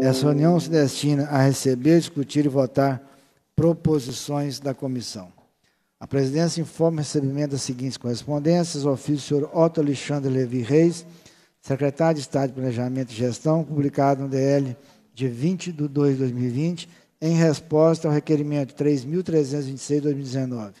Essa reunião se destina a receber, discutir e votar proposições da comissão. A presidência informa o recebimento das seguintes correspondências: ofício Sr. Otto Alexandre Levi Reis, secretário de Estado de Planejamento e Gestão, publicado no DL de 20 de 2 de 2020, em resposta ao requerimento 3.326-2019.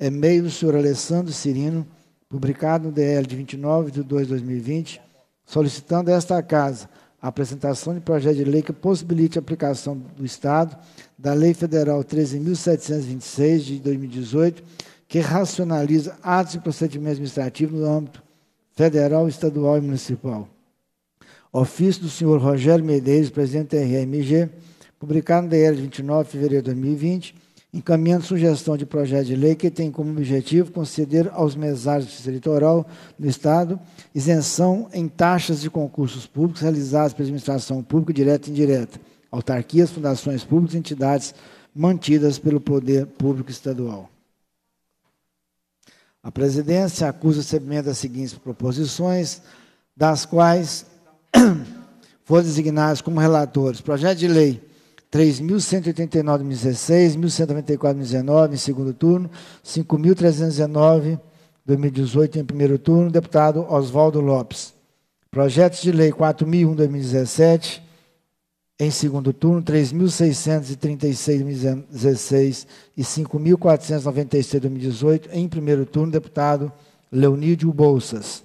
E-mail do Sr. Alessandro Cirino, publicado no DL de 29 de 2 de 2020, solicitando a esta casa a apresentação de projeto de lei que possibilite a aplicação do Estado da Lei Federal 13.726 de 2018, que racionaliza atos e procedimentos administrativos no âmbito federal, estadual e municipal. Ofício do senhor Rogério Medeiros, presidente da RMG, publicado no DL 29 de fevereiro de 2020, encaminhando sugestão de projeto de lei que tem como objetivo conceder aos mesários do litoral do Estado isenção em taxas de concursos públicos realizados pela administração pública direta e indireta, autarquias, fundações públicas e entidades mantidas pelo poder público estadual. A presidência acusa o recebimento das seguintes proposições, das quais foram designados como relatores projeto de lei 3.189 2016, 1.194 2019 em segundo turno, 5.319 2018 em primeiro turno, deputado Oswaldo Lopes. Projetos de lei 4.001 2017 em segundo turno, 3.636 2016 e 5496 2018 em primeiro turno, deputado Leonídio Bolsas.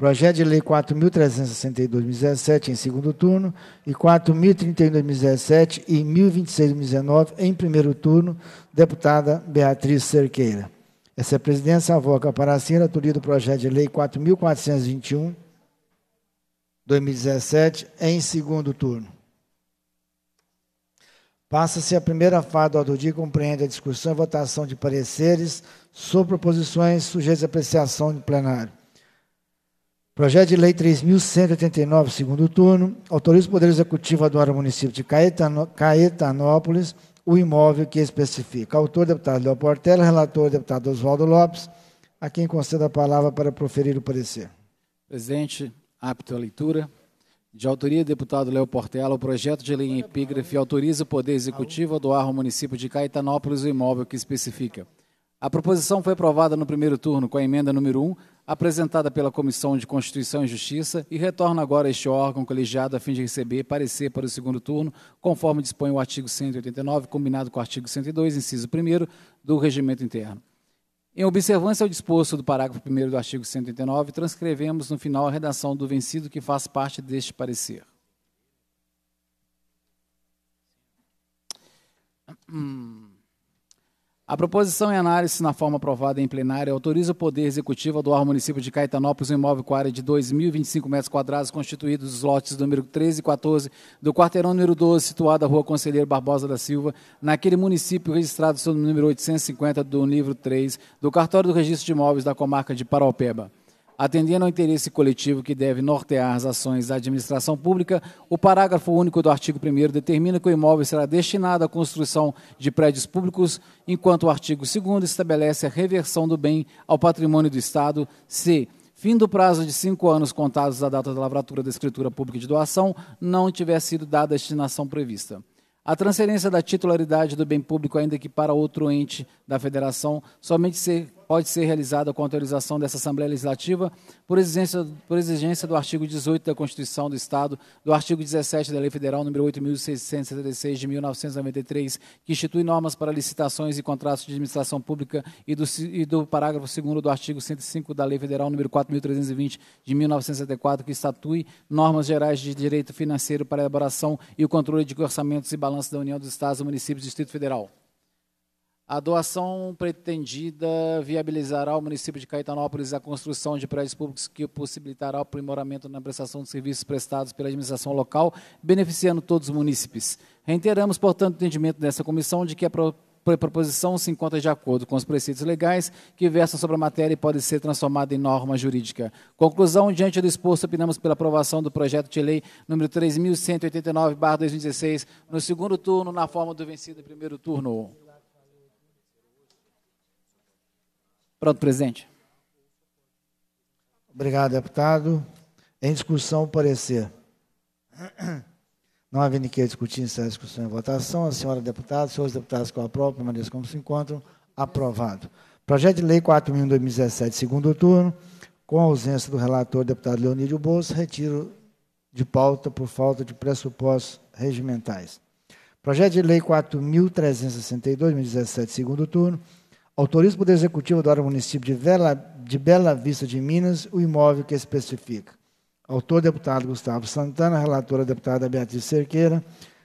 Projeto de Lei 4.362 2017, em segundo turno, e 4.031 2017 e 1.026 2019, em primeiro turno, deputada Beatriz Cerqueira. Essa é presidência avoca para a assinatura do projeto de lei 4.421, 2017, em segundo turno. Passa-se a primeira fase do ordem do dia compreende a discussão e votação de pareceres sobre proposições sujeitas à apreciação de plenário. Projeto de Lei 3.189, segundo turno, autoriza o Poder Executivo a doar ao município de Caetano, Caetanópolis o imóvel que especifica. Autor, deputado Léo Portela, relator, deputado Oswaldo Lopes, a quem conceda a palavra para proferir o parecer. Presidente, apto à leitura. De autoria deputado Léo Portela, o projeto de lei em epígrafe autoriza o Poder Executivo a doar ao município de Caetanópolis o imóvel que especifica. A proposição foi aprovada no primeiro turno com a emenda número 1, apresentada pela Comissão de Constituição e Justiça e retorna agora a este órgão colegiado a fim de receber parecer para o segundo turno, conforme dispõe o artigo 189, combinado com o artigo 102, inciso 1 do Regimento Interno. Em observância ao disposto do parágrafo 1 do artigo 189, transcrevemos no final a redação do vencido que faz parte deste parecer. Hum. A proposição em análise, na forma aprovada em plenária, autoriza o Poder Executivo a doar ao município de Caetanópolis um imóvel com área de 2.025 metros quadrados, constituído dos lotes número 13 e 14 do quarteirão número 12, situado à rua Conselheiro Barbosa da Silva, naquele município registrado sob o número 850 do livro 3 do Cartório do Registro de Imóveis da comarca de Paraupeba. Atendendo ao interesse coletivo que deve nortear as ações da administração pública, o parágrafo único do artigo 1 determina que o imóvel será destinado à construção de prédios públicos, enquanto o artigo 2 estabelece a reversão do bem ao patrimônio do Estado, se, fim do prazo de cinco anos contados da data da lavratura da escritura pública de doação, não tiver sido dada a destinação prevista. A transferência da titularidade do bem público, ainda que para outro ente da federação, somente ser pode ser realizada com autorização dessa Assembleia Legislativa por exigência, por exigência do artigo 18 da Constituição do Estado, do artigo 17 da Lei Federal nº 8.676 de 1993, que institui normas para licitações e contratos de administração pública e do, e do parágrafo 2 do artigo 105 da Lei Federal nº 4.320 de 1974, que estatui normas gerais de direito financeiro para a elaboração e o controle de orçamentos e balanços da União dos Estados, municípios e Distrito Federal. A doação pretendida viabilizará ao município de Caetanópolis a construção de prédios públicos que possibilitará o aprimoramento na prestação de serviços prestados pela administração local, beneficiando todos os munícipes. Reiteramos, portanto, o entendimento dessa comissão de que a proposição se encontra de acordo com os preceitos legais que versam sobre a matéria e pode ser transformada em norma jurídica. Conclusão, diante do exposto, opinamos pela aprovação do projeto de lei número 3.189, 2016, no segundo turno, na forma do vencido em primeiro turno. Pronto, presidente. Obrigado, deputado. Em discussão, parecer. Não havendo que discutir, encerra a é discussão em votação. A senhora deputada, senhores deputados que eu aprovo, permaneçam como se encontram. Aprovado. Projeto de Lei 4.000, 2017, segundo turno. Com ausência do relator, deputado Leonídio Bolso, retiro de pauta por falta de pressupostos regimentais. Projeto de Lei 4.362, 2017, segundo turno. Autoriza o poder Executivo doar ao município de Bela, de Bela Vista de Minas o imóvel que especifica. Autor, deputado Gustavo Santana, relatora, deputada Beatriz Cerqueira,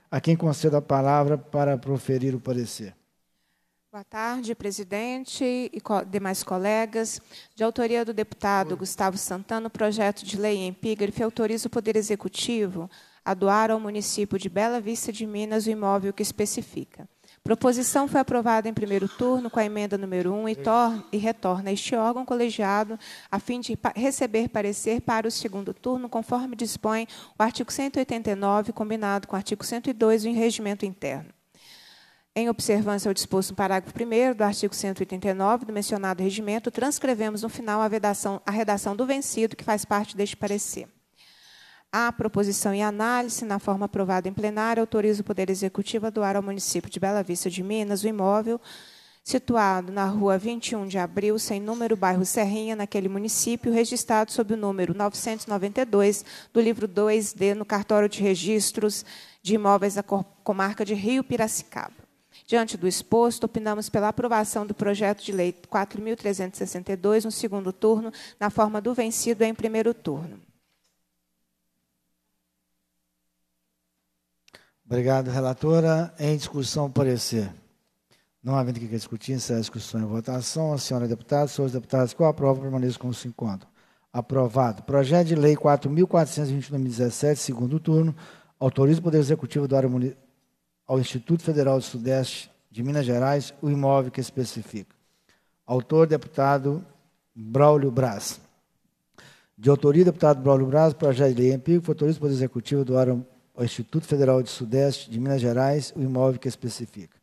a quem concedo a palavra para proferir o parecer. Boa tarde, presidente e demais colegas. De autoria do deputado Oi. Gustavo Santana, o projeto de lei em epígrafe autoriza o Poder Executivo a doar ao município de Bela Vista de Minas o imóvel que especifica. Proposição foi aprovada em primeiro turno com a emenda número 1 e, e retorna a este órgão colegiado a fim de receber parecer para o segundo turno, conforme dispõe o artigo 189, combinado com o artigo 102 do Regimento Interno. Em observância ao disposto no parágrafo 1 do artigo 189 do mencionado regimento, transcrevemos no final a, vedação, a redação do vencido, que faz parte deste parecer. A proposição e análise, na forma aprovada em plenário, autoriza o Poder Executivo a doar ao município de Bela Vista de Minas o imóvel situado na rua 21 de abril, sem número, bairro Serrinha, naquele município, registrado sob o número 992 do livro 2D no cartório de registros de imóveis da comarca de Rio Piracicaba. Diante do exposto, opinamos pela aprovação do projeto de lei 4.362 no segundo turno, na forma do vencido em primeiro turno. Obrigado, relatora. Em discussão, parecer. Não havendo que discutir, encerra a discussão em votação. A senhora deputada, senhores deputados, qual aprovo, permaneço como se encontra. Aprovado. Projeto de Lei 4.421-2017, segundo turno, autoriza o Poder Executivo do área ao Instituto Federal do Sudeste de Minas Gerais o imóvel que especifica. Autor, deputado Braulio Braz. De autoria, deputado Braulio Braz, projeto de lei em pico, autoriza o Poder Executivo do área ao Instituto Federal de Sudeste de Minas Gerais o imóvel que especifica.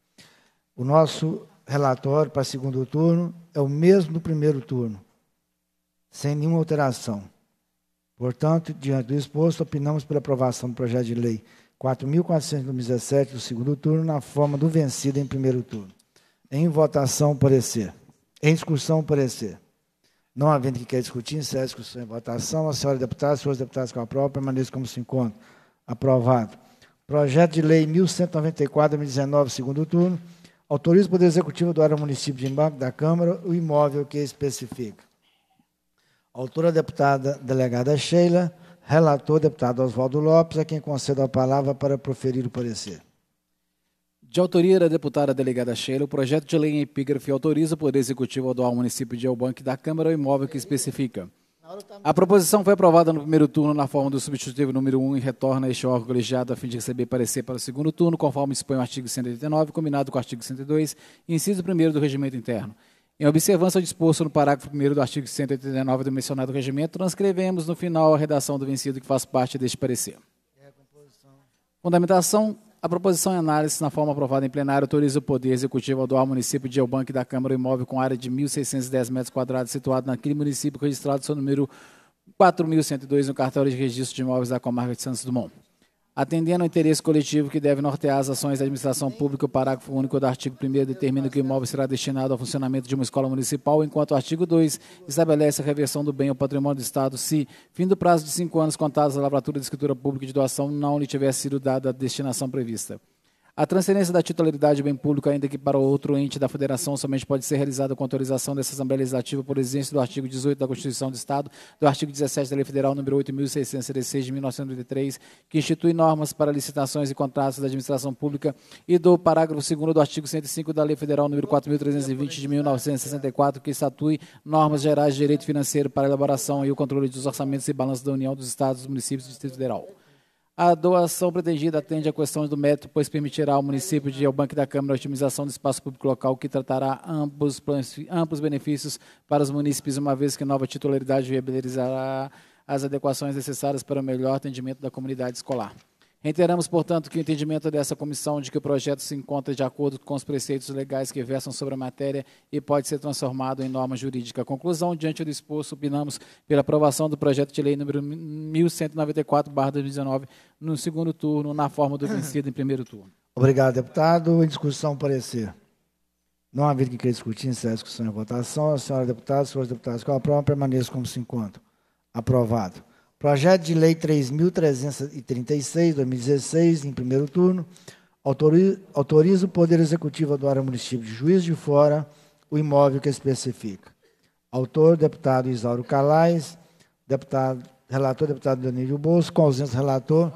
O nosso relatório para segundo turno é o mesmo do primeiro turno, sem nenhuma alteração. Portanto, diante do exposto, opinamos pela aprovação do projeto de lei 4.417 do segundo turno na forma do vencido em primeiro turno. Em votação, parecer. Em discussão, parecer. Não havendo que quer discutir, encerra a discussão em votação. A senhora deputada, senhores deputados com a prova, permaneça como se encontra. Aprovado. Projeto de Lei 1194, 2019, segundo turno. Autoriza o Poder Executivo do área município de embarque da Câmara o imóvel que especifica. Autora, deputada delegada Sheila. Relator, deputado Oswaldo Lopes, a quem concedo a palavra para proferir o parecer. De autoria da deputada delegada Sheila, o projeto de lei em epígrafe autoriza o Poder Executivo a doar ao município de Elbanque da Câmara o imóvel que especifica. A proposição foi aprovada no primeiro turno na forma do substitutivo número 1 e retorna a este órgão colegiado a fim de receber parecer para o segundo turno, conforme dispõe o artigo 189, combinado com o artigo 102, inciso 1 do regimento interno. Em observância ao disposto no parágrafo 1 do artigo 189 do mencionado regimento, transcrevemos no final a redação do vencido que faz parte deste parecer. Fundamentação a proposição em análise, na forma aprovada em plenário, autoriza o Poder Executivo a doar ao município de Elbanque da Câmara o imóvel com área de 1.610 metros quadrados, situado naquele município registrado seu número 4.102 no cartório de registro de imóveis da comarca de Santos Dumont. Atendendo ao interesse coletivo que deve nortear as ações da administração pública, o parágrafo único do artigo 1 determina que o imóvel será destinado ao funcionamento de uma escola municipal, enquanto o artigo 2 estabelece a reversão do bem ao patrimônio do Estado se, fim do prazo de cinco anos contados da lavratura de escritura pública de doação, não lhe tiver sido dada a destinação prevista. A transferência da titularidade do bem público, ainda que para outro ente da federação, somente pode ser realizada com autorização dessa Assembleia Legislativa por exigência do artigo 18 da Constituição do Estado, do artigo 17 da Lei Federal nº 8.616 de 1993, que institui normas para licitações e contratos da administração pública, e do parágrafo 2 do artigo 105 da Lei Federal nº 4.320 de 1964, que estatui normas gerais de direito financeiro para a elaboração e o controle dos orçamentos e balanços da União, dos Estados, dos municípios e do Distrito Federal. A doação pretendida atende à questão do mérito, pois permitirá ao município de Banco da Câmara a otimização do espaço público local, que tratará amplos, amplos benefícios para os municípios, uma vez que nova titularidade viabilizará as adequações necessárias para o melhor atendimento da comunidade escolar. Reiteramos, portanto, que o entendimento dessa comissão de que o projeto se encontra de acordo com os preceitos legais que versam sobre a matéria e pode ser transformado em norma jurídica. Conclusão, diante do exposto, opinamos pela aprovação do projeto de lei número 1194-2019 no segundo turno, na forma do vencido em primeiro turno. Obrigado, deputado. Em discussão, parecer. Não havendo que queira discutir, encerra a discussão e votação. senhora deputada, senhores deputados que aprovam, permaneçam como se encontram. Aprovado. Projeto de Lei 3.336, 2016, em primeiro turno, autoriza o Poder Executivo a doar ao município de Juiz de Fora o imóvel que especifica. Autor, deputado Isauro Calais, deputado, relator, deputado Danilo Bolso, com ausência relator,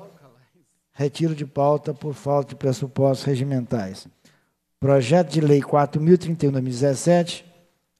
retiro de pauta por falta de pressupostos regimentais. Projeto de Lei 4.031, 2017,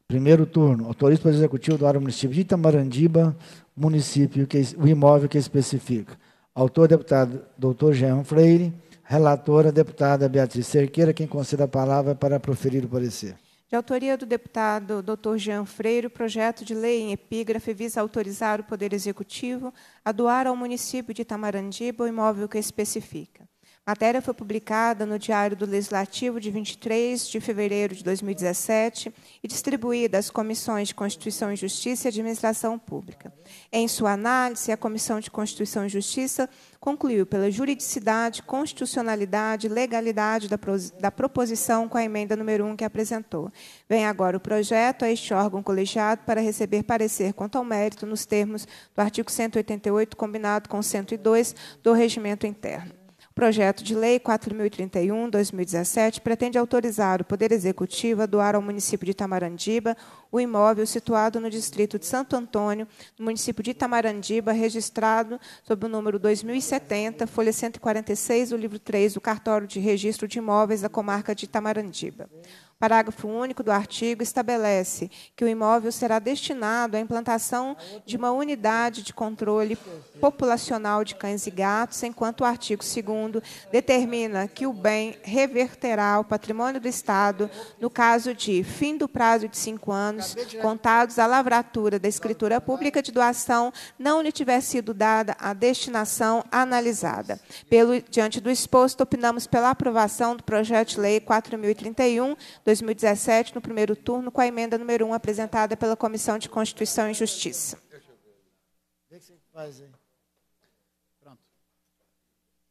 Primeiro turno, autoriza o Poder Executivo doar ao município de Itamarandiba, município que, o imóvel que especifica. Autor, deputado doutor Jean Freire. Relatora, deputada Beatriz Cerqueira, quem concede a palavra para proferir o parecer. De autoria do deputado Dr. Jean Freire, o projeto de lei em epígrafe visa autorizar o Poder Executivo a doar ao município de Itamarandiba o imóvel que especifica matéria foi publicada no Diário do Legislativo de 23 de fevereiro de 2017 e distribuída às comissões de Constituição e Justiça e Administração Pública. Em sua análise, a Comissão de Constituição e Justiça concluiu pela juridicidade, constitucionalidade e legalidade da, da proposição com a emenda número 1 que apresentou. Vem agora o projeto a este órgão colegiado para receber parecer quanto ao mérito nos termos do artigo 188, combinado com 102 do Regimento Interno. Projeto de Lei 4031/2017 pretende autorizar o Poder Executivo a doar ao município de Itamarandiba o imóvel situado no distrito de Santo Antônio, no município de Itamarandiba, registrado sob o número 2070, folha 146, do livro 3 do Cartório de Registro de Imóveis da Comarca de Itamarandiba. Parágrafo único do artigo estabelece que o imóvel será destinado à implantação de uma unidade de controle populacional de cães e gatos, enquanto o artigo 2 determina que o bem reverterá ao patrimônio do Estado no caso de fim do prazo de cinco anos, contados à lavratura da escritura pública de doação, não lhe tiver sido dada a destinação analisada. Pelo, diante do exposto, opinamos pela aprovação do projeto de lei 4031 2017, no primeiro turno, com a emenda número 1 apresentada pela Comissão de Constituição e Justiça.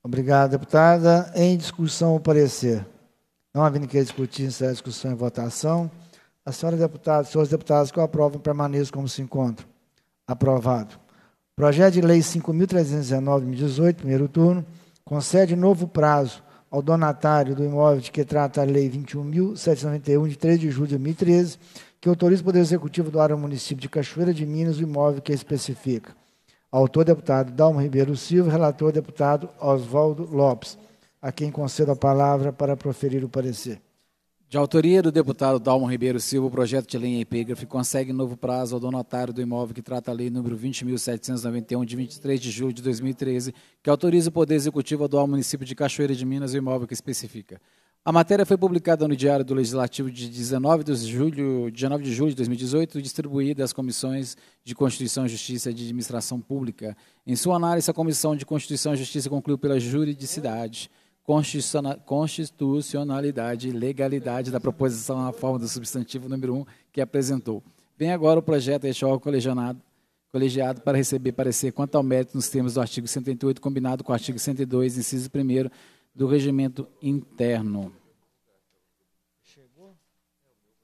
Obrigado, deputada. Em discussão, o parecer. Não havendo que discutir, encerra a é discussão e votação. A senhora deputada, senhores deputados que o aprovam, permaneço como se encontra Aprovado. Projeto de Lei 5.319, 18, primeiro turno, concede novo prazo ao donatário do imóvel de que trata a Lei 21.791, de 3 de julho de 2013, que autoriza o Poder Executivo doar ao município de Cachoeira de Minas o imóvel que especifica. Autor, deputado Dalmo Ribeiro Silva, relator, deputado Oswaldo Lopes, a quem concedo a palavra para proferir o parecer. De autoria do deputado Dalmo Ribeiro Silva, o projeto de lei em epígrafe consegue novo prazo ao donatário do imóvel que trata a lei número 20.791, de 23 de julho de 2013, que autoriza o Poder Executivo a doar ao município de Cachoeira de Minas o imóvel que especifica. A matéria foi publicada no Diário do Legislativo de 19 de julho, 19 de, julho de 2018 e distribuída às comissões de Constituição, Justiça e de Administração Pública. Em sua análise, a Comissão de Constituição e Justiça concluiu pela juridicidade. É constitucionalidade e legalidade da proposição na forma do substantivo número 1 um que apresentou. Vem agora o projeto de órgão colegiado, colegiado para receber parecer quanto ao mérito nos termos do artigo 108, combinado com o artigo 102, inciso 1 do regimento interno.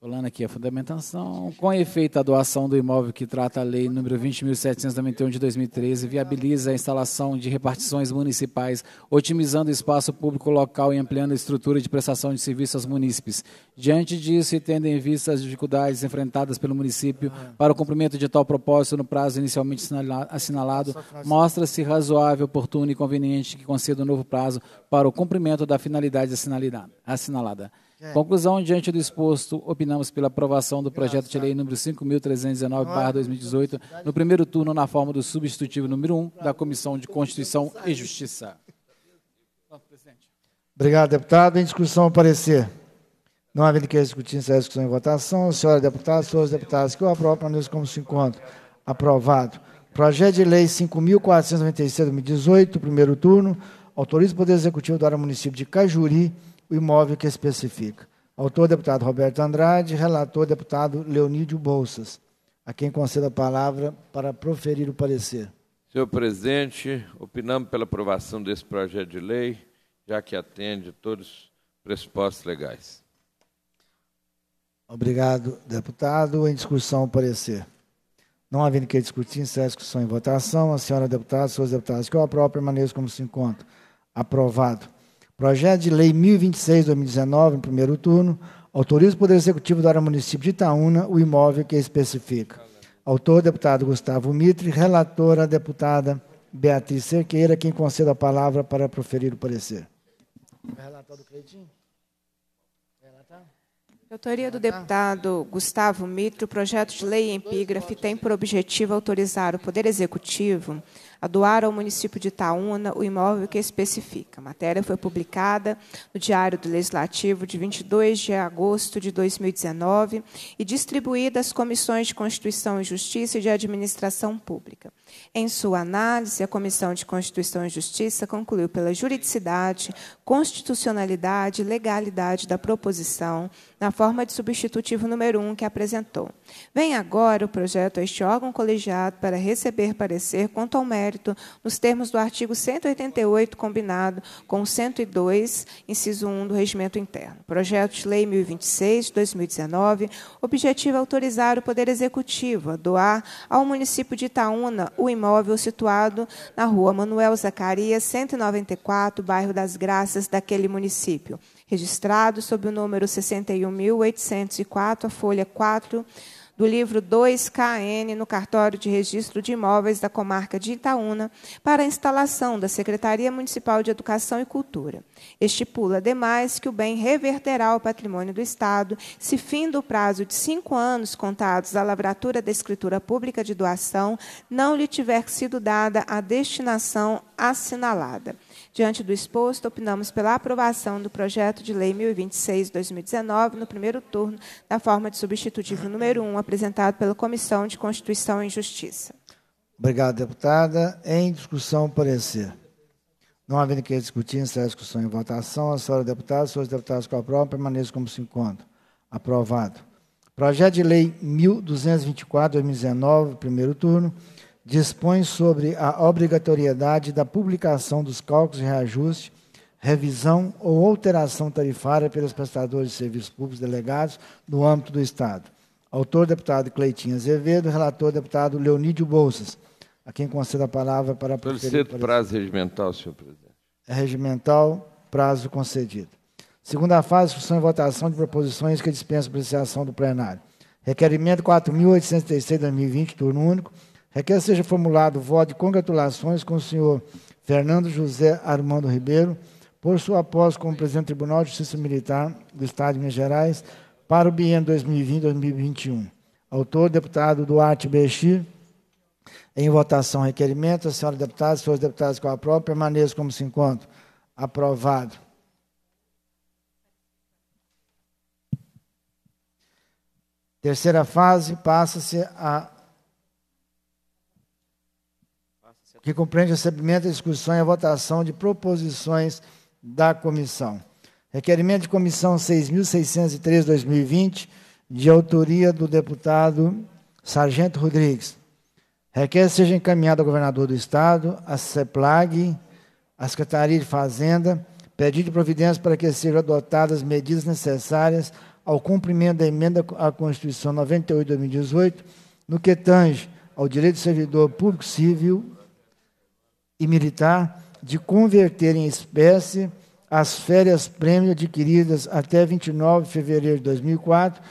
Falando aqui a fundamentação, com efeito a doação do imóvel que trata a lei número 20.791 de 2013, viabiliza a instalação de repartições municipais, otimizando o espaço público local e ampliando a estrutura de prestação de serviços aos munícipes. Diante disso e tendo em vista as dificuldades enfrentadas pelo município para o cumprimento de tal propósito no prazo inicialmente assinalado, mostra-se razoável, oportuno e conveniente que conceda um novo prazo para o cumprimento da finalidade assinalada. É. Conclusão, diante do exposto, opinamos pela aprovação do projeto de lei número 5.319-2018, no primeiro turno, na forma do substitutivo número 1 da Comissão de Constituição e Justiça. Obrigado, deputado. Em discussão, parecer. Não havendo que discutir, encerra a discussão em votação. Senhora deputada, senhores deputados, que eu aprovo para nós como se encontra. Aprovado. Projeto de Lei 5.496, 2018, primeiro turno, autoriza o Poder Executivo do área município de Cajuri o imóvel que especifica. Autor, deputado Roberto Andrade. Relator, deputado Leonídio Bolsas. A quem conceda a palavra para proferir o parecer. Senhor presidente, opinamos pela aprovação desse projeto de lei, já que atende todos os pressupostos legais. Obrigado, deputado. Em discussão, o parecer. Não havendo que discutir, encerro a discussão em votação. A senhora deputada, seus deputados, que eu aprovo, permaneço como se encontra. Aprovado. Projeto de Lei 1026-2019, em primeiro turno, autoriza o Poder Executivo da área município de Itaúna o imóvel que especifica. Autor, deputado Gustavo Mitre, relatora, deputada Beatriz Cerqueira, quem conceda a palavra para proferir o parecer. Relator do Autoria do deputado Gustavo Mitre, o projeto de lei em epígrafe tem por objetivo autorizar o Poder Executivo a doar ao município de Itaúna o imóvel que especifica. A matéria foi publicada no Diário do Legislativo de 22 de agosto de 2019 e distribuída às comissões de Constituição e Justiça e de Administração Pública. Em sua análise, a Comissão de Constituição e Justiça concluiu pela juridicidade, constitucionalidade e legalidade da proposição na forma de substitutivo número 1 um que apresentou. Vem agora o projeto a este órgão colegiado para receber parecer quanto ao mérito nos termos do artigo 188, combinado com o 102, inciso 1 do Regimento Interno. Projeto de Lei 1026, de 2019, objetivo autorizar o Poder Executivo a doar ao município de Itaúna o imóvel situado na rua Manuel Zacarias, 194, bairro das Graças, daquele município, registrado sob o número 61.804, a folha 4 do livro 2KN no cartório de registro de imóveis da comarca de Itaúna para a instalação da Secretaria Municipal de Educação e Cultura. Estipula, ademais, que o bem reverterá ao patrimônio do Estado se fim do prazo de cinco anos contados da lavratura da escritura pública de doação não lhe tiver sido dada a destinação assinalada. Diante do exposto, opinamos pela aprovação do projeto de lei 1026/2019 no primeiro turno, na forma de substitutivo número 1, apresentado pela Comissão de Constituição e Justiça. Obrigado, deputada. Em discussão, parecer. Não havendo que discutir, encerra a discussão em votação. A senhora deputada, os senhores deputados que aprovam, permaneçam como se encontram. Aprovado. Projeto de Lei 1224, 2019, primeiro turno dispõe sobre a obrigatoriedade da publicação dos cálculos de reajuste, revisão ou alteração tarifária pelos prestadores de serviços públicos delegados no âmbito do Estado. Autor, deputado Cleitinho Azevedo, relator, deputado Leonídio Bolsas. A quem conceda a palavra para... Solicito prazo regimental, senhor presidente. É regimental, prazo concedido. Segunda fase, discussão e votação de proposições que dispensam apreciação do plenário. Requerimento 4.836-2020, turno único Requer é seja formulado voto de congratulações com o senhor Fernando José Armando Ribeiro, por sua posse como presidente do Tribunal de Justiça Militar do Estado de Minas Gerais, para o biênio 2020-2021. Autor, deputado Duarte Bexi. Em votação, requerimento. A senhora deputada, senhores deputados que eu aprovo, permaneço como se encontram. Aprovado. Terceira fase, passa-se a que compreende o recebimento, a discussão e a votação de proposições da comissão. Requerimento de comissão 6.603-2020, de autoria do deputado Sargento Rodrigues. Requer seja encaminhado ao governador do Estado, à CEPLAG, à Secretaria de Fazenda, pedido de providência para que sejam adotadas medidas necessárias ao cumprimento da emenda à Constituição 98-2018, no que tange ao direito do servidor público civil e militar de converter em espécie as férias prêmio adquiridas até 29 de fevereiro de 2004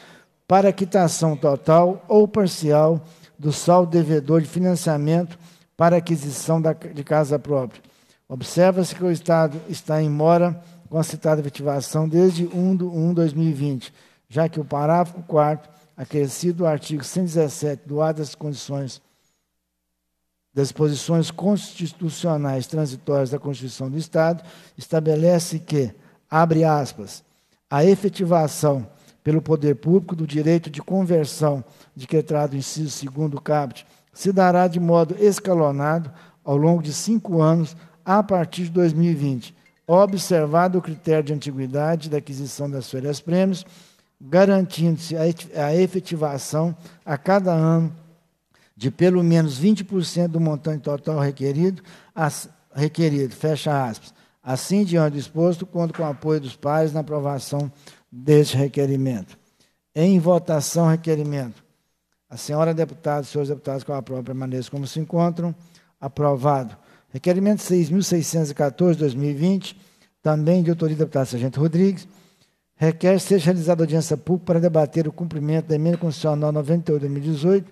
para quitação total ou parcial do saldo devedor de financiamento para aquisição da, de casa própria. Observa-se que o Estado está em mora com a citada efetivação desde 1 de 1 de 2020, já que o parágrafo 4 acrescido do artigo 117 do Ato das Condições das disposições constitucionais transitórias da Constituição do Estado, estabelece que, abre aspas, a efetivação pelo poder público do direito de conversão decretado é em inciso segundo caput se dará de modo escalonado ao longo de cinco anos a partir de 2020, observado o critério de antiguidade da aquisição das férias prêmios, garantindo-se a efetivação a cada ano de pelo menos 20% do montante total requerido, as, requerido, fecha aspas, assim diante do exposto, conto com o apoio dos pares na aprovação deste requerimento. Em votação, requerimento. A senhora deputada e senhores deputados com a própria maneira como se encontram, aprovado. Requerimento 6.614, 2020, também de autoria do deputado Sargento Rodrigues, requer seja realizada audiência pública para debater o cumprimento da emenda constitucional 98, 2018,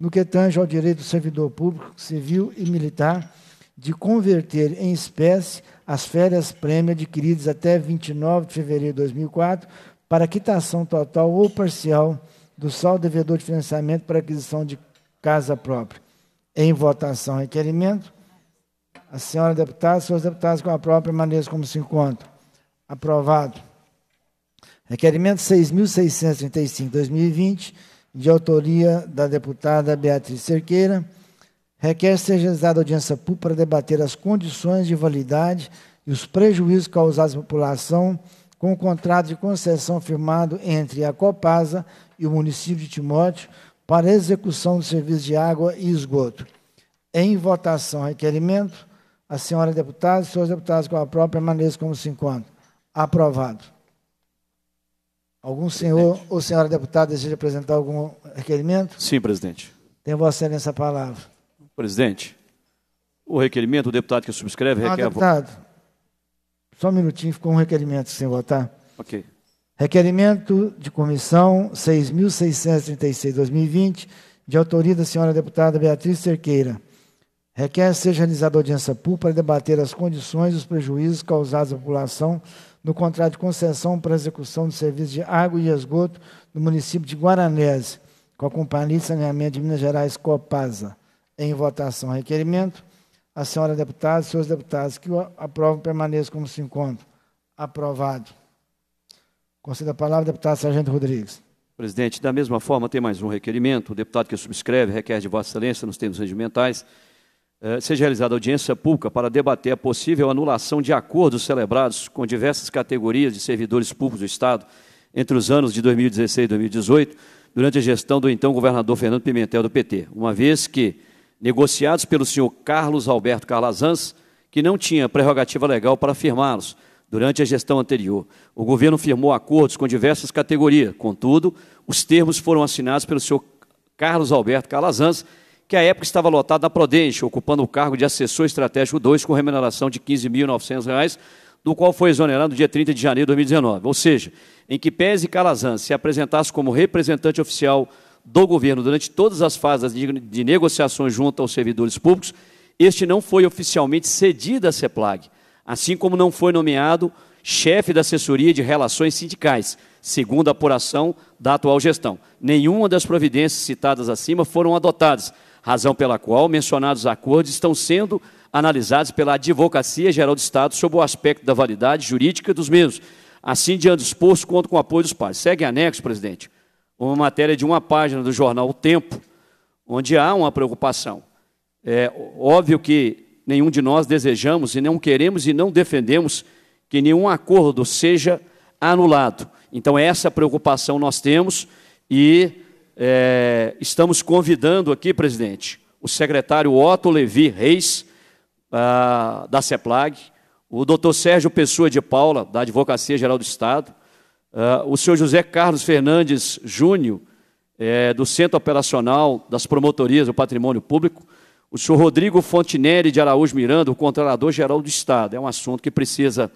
no que tange ao direito do servidor público, civil e militar de converter em espécie as férias prêmio adquiridas até 29 de fevereiro de 2004 para quitação total ou parcial do saldo devedor de financiamento para aquisição de casa própria. Em votação, requerimento. A senhora deputada, senhores deputados, com a própria maneira como se encontra. Aprovado. Requerimento 6.635, 2020 de autoria da deputada Beatriz Cerqueira, requer seja realizada audiência pública para debater as condições de validade e os prejuízos causados à população com o contrato de concessão firmado entre a Copasa e o município de Timóteo para execução do serviço de água e esgoto. Em votação, requerimento, a senhora deputada e os senhores deputados com a própria permaneçam como se encontram. Aprovado. Algum senhor ou senhora deputada deseja apresentar algum requerimento? Sim, presidente. Tem Vossa Excelência a palavra. Presidente, o requerimento, o deputado que subscreve ah, requer... Ah, deputado, só um minutinho, ficou um requerimento sem votar. Ok. Requerimento de comissão 6.636-2020, de autoria da senhora deputada Beatriz Cerqueira. Requer seja realizada audiência pública para debater as condições e os prejuízos causados à população no contrato de concessão para execução do serviço de água e esgoto no município de Guaranese, com a Companhia de Saneamento de Minas Gerais, Copasa. Em votação, requerimento. A senhora deputada e senhores deputados que o aprovam permaneçam como se encontram. Aprovado. Concedo a palavra, deputado Sargento Rodrigues. Presidente, da mesma forma, tem mais um requerimento. O deputado que subscreve requer de Vossa Excelência, nos termos regimentais, eh, seja realizada audiência pública para debater a possível anulação de acordos celebrados com diversas categorias de servidores públicos do Estado entre os anos de 2016 e 2018, durante a gestão do então governador Fernando Pimentel do PT, uma vez que, negociados pelo senhor Carlos Alberto Carlazans, que não tinha prerrogativa legal para firmá-los durante a gestão anterior. O governo firmou acordos com diversas categorias, contudo, os termos foram assinados pelo senhor Carlos Alberto Calazans que à época estava lotado na Prodente, ocupando o cargo de assessor estratégico 2, com remuneração de R$ 15.900, do qual foi exonerado no dia 30 de janeiro de 2019. Ou seja, em que pese Calazan se apresentasse como representante oficial do governo durante todas as fases de negociações junto aos servidores públicos, este não foi oficialmente cedido à CEPLAG, assim como não foi nomeado chefe da assessoria de relações sindicais, segundo a apuração da atual gestão. Nenhuma das providências citadas acima foram adotadas, razão pela qual mencionados acordos estão sendo analisados pela Advocacia Geral do Estado sob o aspecto da validade jurídica dos mesmos. Assim, diante do exposto, conto com o apoio dos pais. Segue anexo, presidente, uma matéria de uma página do jornal O Tempo, onde há uma preocupação. É óbvio que nenhum de nós desejamos e não queremos e não defendemos que nenhum acordo seja anulado. Então, essa preocupação nós temos e é, estamos convidando aqui, presidente, o secretário Otto Levi Reis, ah, da CEPLAG, o doutor Sérgio Pessoa de Paula, da Advocacia Geral do Estado, ah, o senhor José Carlos Fernandes Júnior, é, do Centro Operacional das Promotorias do Patrimônio Público, o senhor Rodrigo Fontinelli de Araújo Miranda, o Controlador-Geral do Estado. É um assunto que precisa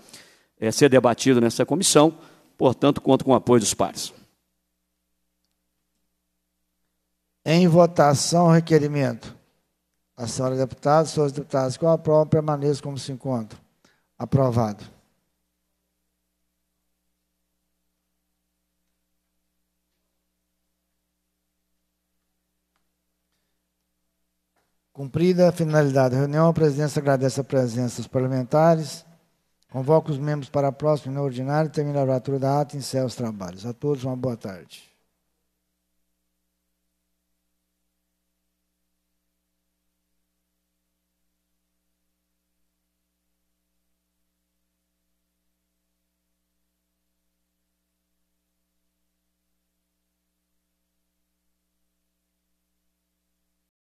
é, ser debatido nessa comissão, portanto, conto com o apoio dos pares. Em votação, requerimento. A senhora deputada, senhores deputados que o aprovam, permaneça como se encontra. Aprovado. Cumprida a finalidade da reunião, a presidência agradece a presença dos parlamentares, convoca os membros para a próxima reunião ordinária, termina a abertura da ata e encerra os trabalhos. A todos, uma boa tarde.